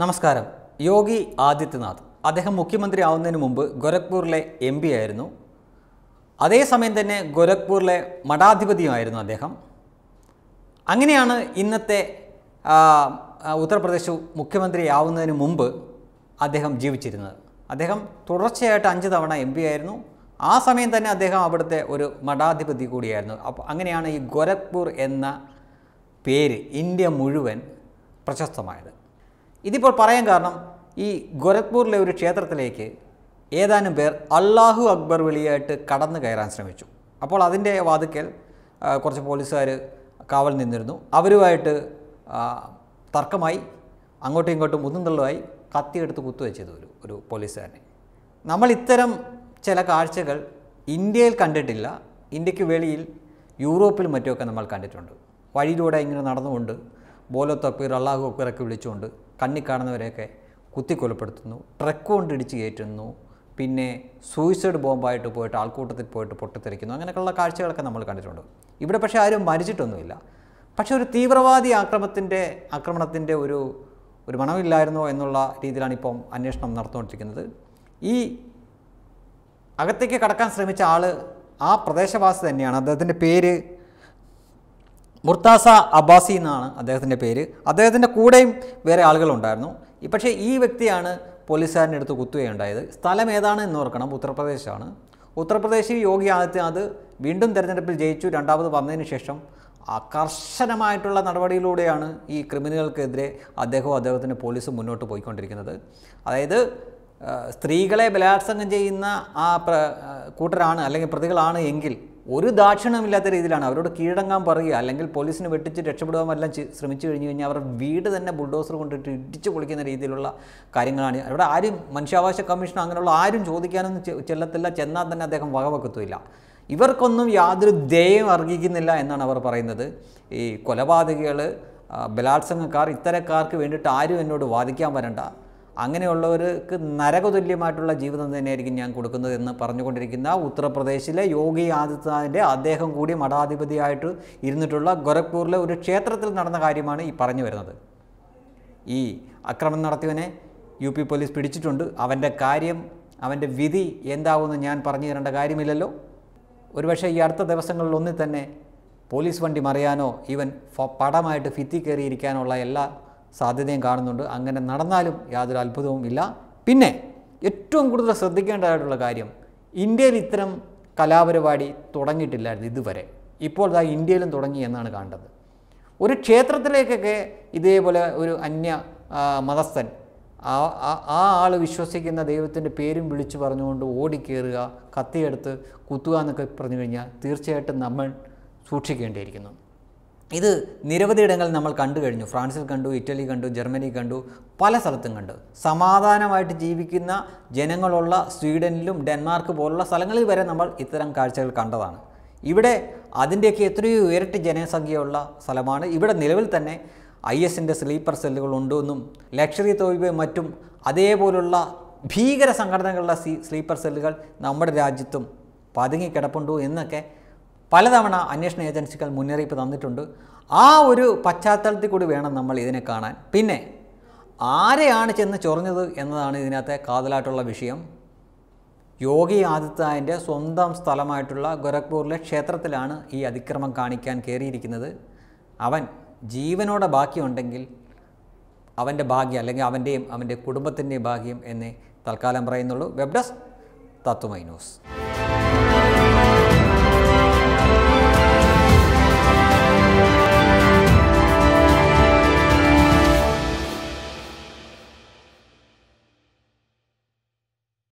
നമസ്കാരം യോഗി ആദിത്യനാഥ് അദ്ദേഹം മുഖ്യമന്ത്രി ആവുന്നതിന് മുമ്പ് ഗോരഖ്പൂരിലെ എം പി ആയിരുന്നു അതേസമയം തന്നെ ഗോരഖ്പൂരിലെ മഠാധിപതിയുമായിരുന്നു അദ്ദേഹം അങ്ങനെയാണ് ഇന്നത്തെ ഉത്തർപ്രദേശ് ആവുന്നതിന് മുമ്പ് അദ്ദേഹം ജീവിച്ചിരുന്നത് അദ്ദേഹം തുടർച്ചയായിട്ട് അഞ്ച് തവണ എം പി ആയിരുന്നു ആ സമയം തന്നെ അദ്ദേഹം അവിടുത്തെ ഒരു മഠാധിപതി കൂടിയായിരുന്നു അപ്പോൾ അങ്ങനെയാണ് ഈ ഗോരഖ്പൂർ എന്ന പേര് ഇന്ത്യ മുഴുവൻ പ്രശസ്തമായത് ഇതിപ്പോൾ പറയാൻ കാരണം ഈ ഗോരഖ്പൂരിലെ ഒരു ക്ഷേത്രത്തിലേക്ക് ഏതാനും പേർ അള്ളാഹു അക്ബർ വിളിയായിട്ട് കടന്നു കയറാൻ ശ്രമിച്ചു അപ്പോൾ അതിൻ്റെ വാതുക്കൽ കുറച്ച് പോലീസുകാർ കാവൽ നിന്നിരുന്നു അവരുമായിട്ട് തർക്കമായി അങ്ങോട്ടും ഇങ്ങോട്ടും ഒന്നും തള്ളുമായി കത്തിയെടുത്ത് കുത്തുവെച്ചത് ഒരു ഒരു പോലീസുകാരനെ നമ്മൾ ഇത്തരം ചില കാഴ്ചകൾ ഇന്ത്യയിൽ കണ്ടിട്ടില്ല ഇന്ത്യക്ക് വെളിയിൽ യൂറോപ്പിൽ മറ്റുമൊക്കെ നമ്മൾ കണ്ടിട്ടുണ്ട് വഴിയിലൂടെ ഇങ്ങനെ നടന്നുകൊണ്ട് ബോലോ തപ്പീർ അള്ളാഹു അക്ബറൊക്കെ വിളിച്ചുകൊണ്ട് കണ്ണിക്കാണുന്നവരെയൊക്കെ കുത്തിക്കൊലപ്പെടുത്തുന്നു ട്രക്ക് കൊണ്ട് ഇടിച്ച് കയറ്റുന്നു പിന്നെ സൂയിസൈഡ് ബോംബായിട്ട് പോയിട്ട് ആൾക്കൂട്ടത്തിൽ പോയിട്ട് പൊട്ടിത്തെറിക്കുന്നു അങ്ങനെയൊക്കെയുള്ള കാഴ്ചകളൊക്കെ നമ്മൾ കണ്ടിട്ടുണ്ട് ഇവിടെ പക്ഷേ ആരും മരിച്ചിട്ടൊന്നുമില്ല പക്ഷേ ഒരു തീവ്രവാദി ആക്രമണത്തിൻ്റെ ആക്രമണത്തിൻ്റെ ഒരു ഒരു മണമില്ലായിരുന്നോ എന്നുള്ള രീതിയിലാണ് ഇപ്പം അന്വേഷണം നടന്നുകൊണ്ടിരിക്കുന്നത് ഈ അകത്തേക്ക് കടക്കാൻ ശ്രമിച്ച ആൾ ആ പ്രദേശവാസി തന്നെയാണ് അദ്ദേഹത്തിൻ്റെ പേര് മുർത്താസ അബ്ബാസി എന്നാണ് അദ്ദേഹത്തിൻ്റെ പേര് അദ്ദേഹത്തിൻ്റെ കൂടെയും വേറെ ആളുകളുണ്ടായിരുന്നു പക്ഷേ ഈ വ്യക്തിയാണ് പോലീസുകാരൻ്റെ അടുത്ത് കുത്തുകയുണ്ടായത് സ്ഥലം ഏതാണ് എന്ന് ഓർക്കണം ഉത്തർപ്രദേശാണ് ഉത്തർപ്രദേശിൽ യോഗി ആദിത്യനാഥ് വീണ്ടും തിരഞ്ഞെടുപ്പിൽ ജയിച്ചു രണ്ടാമത് വന്നതിന് ശേഷം കർശനമായിട്ടുള്ള നടപടിയിലൂടെയാണ് ഈ ക്രിമിനലുകൾക്കെതിരെ അദ്ദേഹവും അദ്ദേഹത്തിൻ്റെ പോലീസും മുന്നോട്ട് പോയിക്കൊണ്ടിരിക്കുന്നത് അതായത് സ്ത്രീകളെ ബലാത്സംഗം ചെയ്യുന്ന ആ കൂട്ടരാണ് അല്ലെങ്കിൽ പ്രതികളാണ് എങ്കിൽ ഒരു ദാക്ഷിണമില്ലാത്ത രീതിയിലാണ് അവരോട് കീഴടങ്ങാൻ പറയുക അല്ലെങ്കിൽ പോലീസിനെ വെട്ടിച്ച് രക്ഷപ്പെടുവാമെല്ലാം ശ്രമിച്ചു കഴിഞ്ഞു കഴിഞ്ഞാൽ അവർ വീട് തന്നെ ബുൾഡോസർ കൊണ്ടിട്ട് ഇടിച്ചു പൊളിക്കുന്ന രീതിയിലുള്ള കാര്യങ്ങളാണ് അവിടെ ആരും മനുഷ്യാവകാശ കമ്മീഷൻ അങ്ങനെയുള്ള ആരും ചോദിക്കാനൊന്നും ചെല്ലത്തില്ല ചെന്നാൽ തന്നെ അദ്ദേഹം വകവെക്കത്തുമില്ല ഇവർക്കൊന്നും യാതൊരു ദയം അർഹിക്കുന്നില്ല എന്നാണ് അവർ പറയുന്നത് ഈ കൊലപാതകികൾ ബലാത്സംഗക്കാർ ഇത്തരക്കാർക്ക് വേണ്ടിയിട്ട് ആരും എന്നോട് വാദിക്കാൻ വരണ്ട അങ്ങനെയുള്ളവർക്ക് നരകതുല്യമായിട്ടുള്ള ജീവിതം തന്നെയായിരിക്കും ഞാൻ കൊടുക്കുന്നത് എന്ന് പറഞ്ഞുകൊണ്ടിരിക്കുന്ന ഉത്തർപ്രദേശിലെ യോഗി ആദിത്യനാഥിൻ്റെ അദ്ദേഹം കൂടി മഠാധിപതിയായിട്ട് ഇരുന്നിട്ടുള്ള ഗോരഖ്പൂരിലെ ഒരു ക്ഷേത്രത്തിൽ നടന്ന കാര്യമാണ് ഈ പറഞ്ഞു വരുന്നത് ഈ അക്രമം നടത്തിയവനെ യു പി പോലീസ് പിടിച്ചിട്ടുണ്ട് അവൻ്റെ കാര്യം അവൻ്റെ വിധി എന്താവുമെന്ന് ഞാൻ പറഞ്ഞു തരേണ്ട കാര്യമില്ലല്ലോ ഒരുപക്ഷെ ഈ അടുത്ത ഒന്നിൽ തന്നെ പോലീസ് വണ്ടി മറിയാനോ ഇവൻ പടമായിട്ട് ഭിത്തി കയറിയിരിക്കാനുള്ള എല്ലാ സാധ്യതയും കാണുന്നുണ്ട് അങ്ങനെ നടന്നാലും യാതൊരു അത്ഭുതവും ഇല്ല പിന്നെ ഏറ്റവും കൂടുതൽ ശ്രദ്ധിക്കേണ്ടതായിട്ടുള്ള കാര്യം ഇന്ത്യയിൽ ഇത്തരം കലാപരിപാടി തുടങ്ങിയിട്ടില്ലായിരുന്നു ഇതുവരെ ഇപ്പോൾ ഇതാ ഇന്ത്യയിലും തുടങ്ങി എന്നാണ് കണ്ടത് ഒരു ക്ഷേത്രത്തിലേക്കൊക്കെ ഇതേപോലെ ഒരു അന്യ മതസ്ഥൻ ആ ആ ആൾ വിശ്വസിക്കുന്ന ദൈവത്തിൻ്റെ പേരും വിളിച്ചു പറഞ്ഞുകൊണ്ട് ഓടിക്കേറുക കത്തിയെടുത്ത് കുത്തുക എന്നൊക്കെ പറഞ്ഞു കഴിഞ്ഞാൽ തീർച്ചയായിട്ടും നമ്മൾ സൂക്ഷിക്കേണ്ടിയിരിക്കുന്നു ഇത് നിരവധി ഇടങ്ങളിൽ നമ്മൾ കണ്ടു കഴിഞ്ഞു ഫ്രാൻസിൽ കണ്ടു ഇറ്റലി കണ്ടു ജർമ്മനി കണ്ടു പല സ്ഥലത്തും കണ്ടു സമാധാനമായിട്ട് ജീവിക്കുന്ന ജനങ്ങളുള്ള സ്വീഡനിലും ഡെൻമാർക്ക് പോലുള്ള സ്ഥലങ്ങളിൽ വരെ നമ്മൾ ഇത്തരം കാഴ്ചകൾ കണ്ടതാണ് ഇവിടെ അതിൻ്റെയൊക്കെ എത്രയോ ഇരട്ടി ജനസംഖ്യയുള്ള സ്ഥലമാണ് ഇവിടെ നിലവിൽ തന്നെ ഐ എസിൻ്റെ സ്ലീപ്പർ സെല്ലുകൾ ഉണ്ടെന്നും ലക്ഷറി തോൽവിയും മറ്റും അതേപോലുള്ള ഭീകര സംഘടനകളുടെ സ്ലീപ്പർ സെല്ലുകൾ നമ്മുടെ രാജ്യത്തും പതുങ്ങി കിടപ്പുണ്ടോ എന്നൊക്കെ പലതവണ അന്വേഷണ ഏജൻസികൾ മുന്നറിയിപ്പ് തന്നിട്ടുണ്ട് ആ ഒരു പശ്ചാത്തലത്തിൽ കൂടി വേണം നമ്മൾ ഇതിനെ കാണാൻ പിന്നെ ആരെയാണ് ചെന്ന് ചൊറിഞ്ഞത് എന്നതാണ് ഇതിനകത്തെ കാതലായിട്ടുള്ള വിഷയം യോഗി ആദിത്യനാഥിൻ്റെ സ്വന്തം സ്ഥലമായിട്ടുള്ള ഗോരഖ്പൂരിലെ ക്ഷേത്രത്തിലാണ് ഈ അതിക്രമം കാണിക്കാൻ കയറിയിരിക്കുന്നത് അവൻ ജീവനോടെ ബാക്കിയുണ്ടെങ്കിൽ അവൻ്റെ ഭാഗ്യം അല്ലെങ്കിൽ അവൻ്റെയും അവൻ്റെ കുടുംബത്തിൻ്റെയും ഭാഗ്യം എന്നേ തൽക്കാലം പറയുന്നുള്ളൂ വെബ് ഡെസ്ക് തത്വമൈ ന്യൂസ്